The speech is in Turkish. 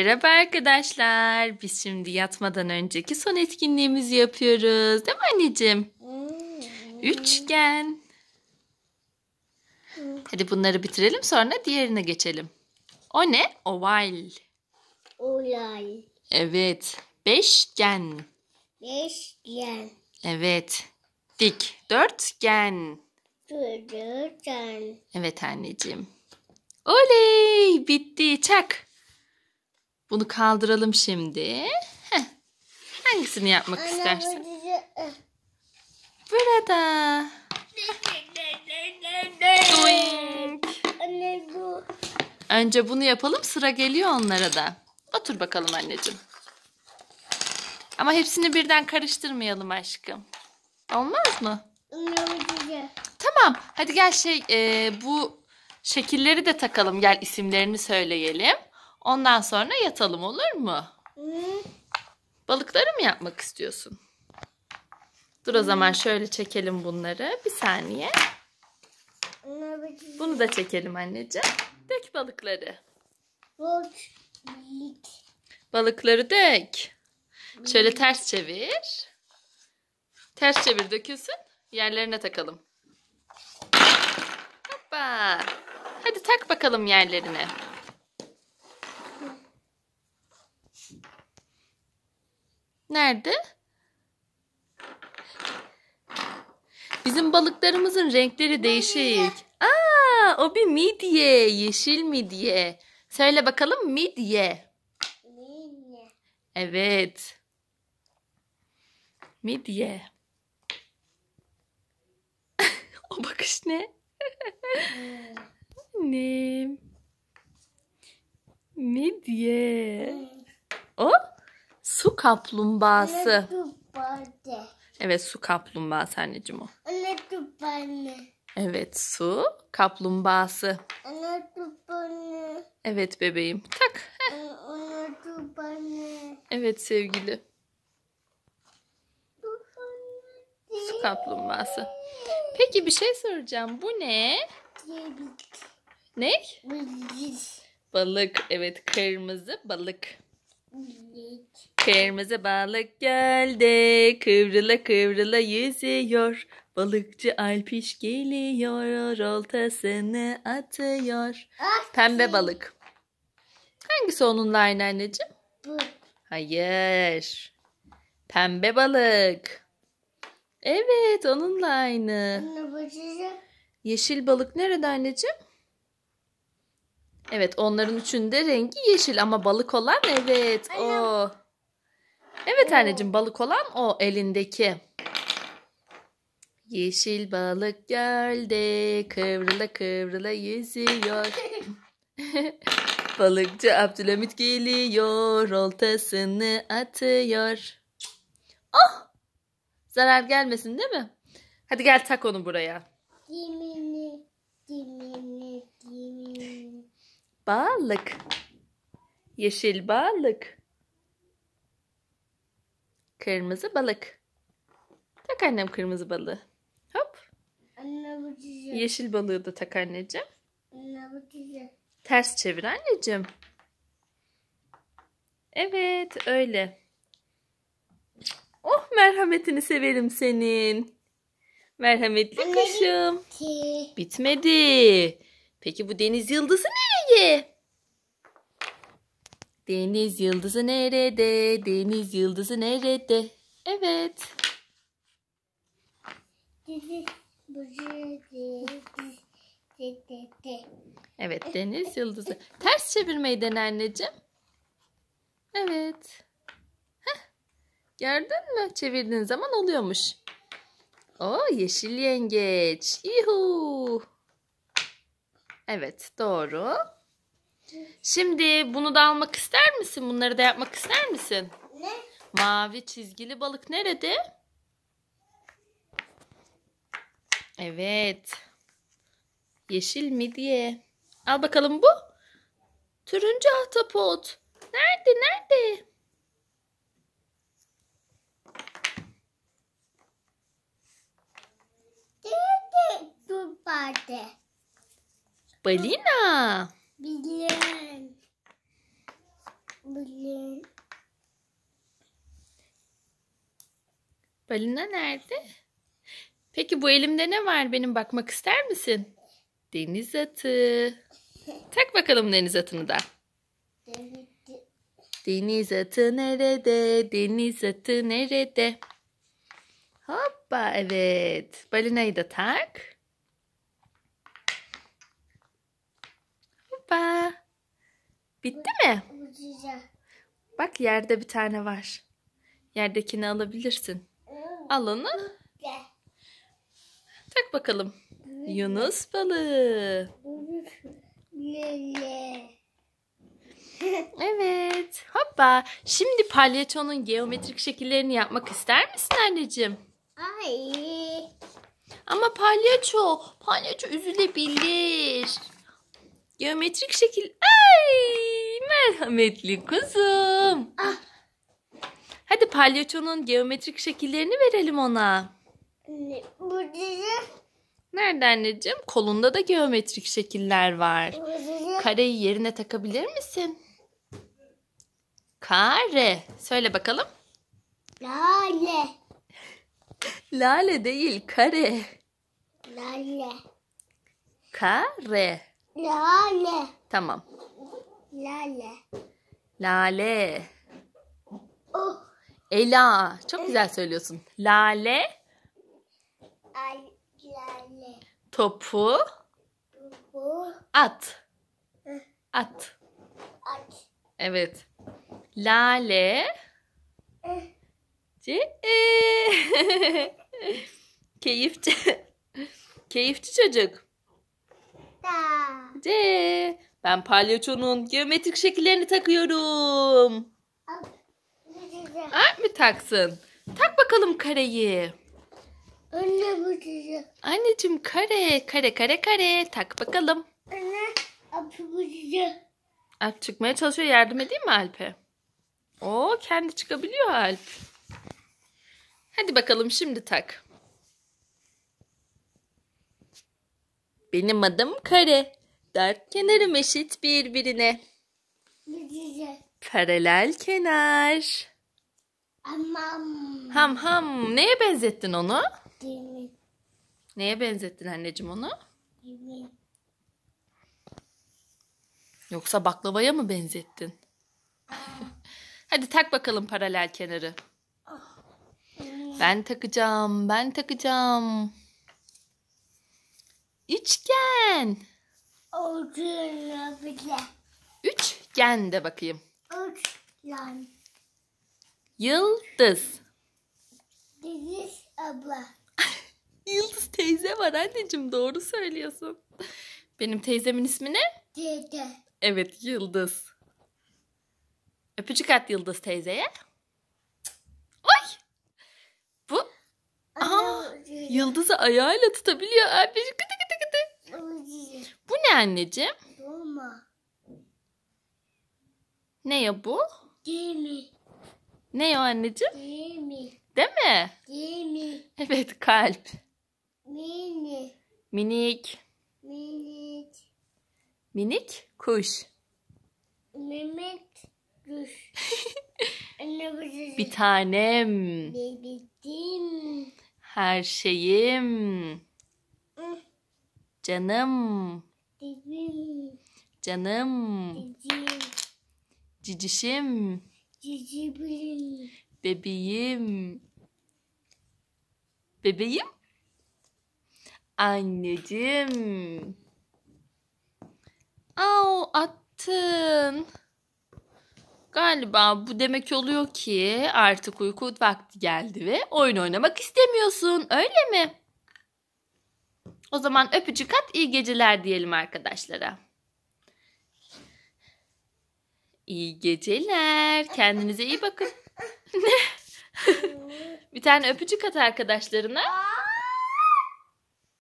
Merhaba arkadaşlar. Biz şimdi yatmadan önceki son etkinliğimizi yapıyoruz. Değil mi anneciğim? Hmm. Üçgen. Hadi bunları bitirelim sonra diğerine geçelim. O ne? Oval. Oval. Evet. Beşgen. Beşgen. Evet. Dik. Dörtgen. Dörtgen. Evet anneciğim. Oley! Bitti. Çak. Bunu kaldıralım şimdi. Heh. Hangisini yapmak Anne, istersen? E. Burada. Önce bunu yapalım sıra geliyor onlara da. Otur bakalım anneciğim. Ama hepsini birden karıştırmayalım aşkım. Olmaz mı? Tamam. Hadi gel şey e, bu şekilleri de takalım. Gel isimlerini söyleyelim. Ondan sonra yatalım olur mu? Balıkları mı yapmak istiyorsun? Dur o zaman şöyle çekelim bunları. Bir saniye. Bunu da çekelim anneciğim. Dök balıkları. Balıkları dök. Şöyle ters çevir. Ters çevir dökülsün. Yerlerine takalım. Hoppa. Hadi tak bakalım yerlerine. Nerede? Bizim balıklarımızın renkleri değişik. Aa, o bir midye. Yeşil midye. Söyle bakalım midye. Midye. Evet. Midye. o bakış ne? Hmm. Ne? Midye. Hmm. O? Su kaplumbağası. Evet su kaplumbağası anneciğim o. Evet su kaplumbağası. Evet bebeğim tak. Evet sevgili. Su kaplumbağası. Peki bir şey soracağım. Bu ne? Ne? Balık. Evet kırmızı balık. Kırmızı balık geldi, kıvrıla kıvrıla yüzüyor. Balıkçı Alpiş geliyor, oltasını atıyor. Ah, Pembe balık. Hangisi onunla aynı anneciğim? Hayır. Pembe balık. Evet, onunla aynı. Yeşil balık nerede anneciğim? Evet onların üçünde rengi yeşil ama balık olan evet o. Evet anneciğim balık olan o elindeki. Yeşil balık gölde kıvrıla kıvrıla yüzüyor. Balıkçı Abdülhamit geliyor oltasını atıyor. Oh! Zarar gelmesin değil mi? Hadi gel tak onu buraya. Yemin. balık yeşil balık kırmızı balık tak annem kırmızı balığı hop yeşil balığı da tak anneciğim ters çevir anneciğim evet öyle oh merhametini severim senin merhametli kuşum bitmedi peki bu deniz yıldızı ne Haydi. Deniz yıldızı nerede? Deniz yıldızı nerede? Evet. Evet deniz yıldızı. Ters çevirmeyi dene anneciğim. Evet. Gördün mü? Çevirdiğin zaman oluyormuş. O yeşil yengeç. Yuhu. Evet doğru. Şimdi bunu da almak ister misin? Bunları da yapmak ister misin? Ne? Mavi çizgili balık nerede? Evet. Yeşil mi diye? Al bakalım bu. Turuncu ahtapot. Nerede? Nerede? Balina. Bilen. Bilen. Balina nerede? Peki bu elimde ne var benim bakmak ister misin? Deniz atı. Tak bakalım deniz atını da. Deniz atı nerede? Deniz atı nerede? Hoppa evet. Balinayı da tak. Bitti mi? Bak yerde bir tane var. Yerdekini alabilirsin. Al onu. Tak bakalım. Yunus balığı. Evet. Hoppa. Şimdi palyaçonun geometrik şekillerini yapmak ister misin anneciğim? Ay. Ama palyaço. Palyaço üzülebilir. Geometrik şekil. Aa! Merhametli kuzum. Ah. Hadi palyaçonun geometrik şekillerini verelim ona. Burada Nerede anneciğim? Kolunda da geometrik şekiller var. Kareyi yerine takabilir misin? Kare. Söyle bakalım. Lale. Lale değil, kare. Lale. Kare. Lale. Tamam. Lale. Lale. Oh. Ela. Çok güzel söylüyorsun. Lale. Ay, lale. Topu. Topu. At. At. At. Evet. Lale. Eh. C e. Keyifçi. Keyifçi çocuk. Da. C ben palyaçonun geometrik şekillerini takıyorum. Alp mı taksın? Tak bakalım kareyi. Anne bu size. Anneciğim kare, kare, kare, kare. Tak bakalım. Anne, Alp'i bu size. Alp çıkmaya çalışıyor. Yardım edeyim mi Alp'e? O kendi çıkabiliyor Alp. Hadi bakalım şimdi tak. Benim adım Kare. Dört kenarım eşit birbirine. Paralel kenar. Amam. Ham ham. Neye benzettin onu? Neye benzettin anneciğim onu? Yoksa baklavaya mı benzettin? Ah. Hadi tak bakalım paralel kenarı. Ah. Ben takacağım, ben takacağım. Üçgen. Üç Üçgen de bakayım. Üç Üçgen. Yıldız. Yıldız abla. Yıldız teyze var anneciğim doğru söylüyorsun. Benim teyzemin ismi ne? Teyze. Evet Yıldız. Öpücük at Yıldız teyzeye. Oy. Bu. Aha. yıldızı ayağıyla tutabiliyor. Öpücük bu ne anneciğim? Dolma. Ne ya bu? Gemi. Ne ya anneciğim? Gemi. Değil mi? Gemi. Evet kalp. Mini. Minik. Minik. Minik kuş. Mehmet kuş. Bir tanem. Bebeğim. Her şeyim. Canım. Cicim. Canım. Cicim. Cicişim. Cicibim. Bebeğim. Bebeğim. Anneciğim. Au attın. Galiba bu demek oluyor ki artık uyku vakti geldi ve oyun oynamak istemiyorsun öyle mi? O zaman öpücük at iyi geceler diyelim arkadaşlara. İyi geceler. Kendinize iyi bakın. Bir tane öpücük at arkadaşlarına.